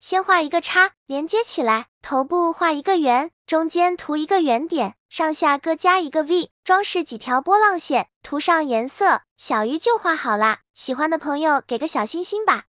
先画一个叉，连接起来。头部画一个圆，中间涂一个圆点，上下各加一个 V，装饰几条波浪线，涂上颜色，小鱼就画好啦。喜欢的朋友给个小心心吧。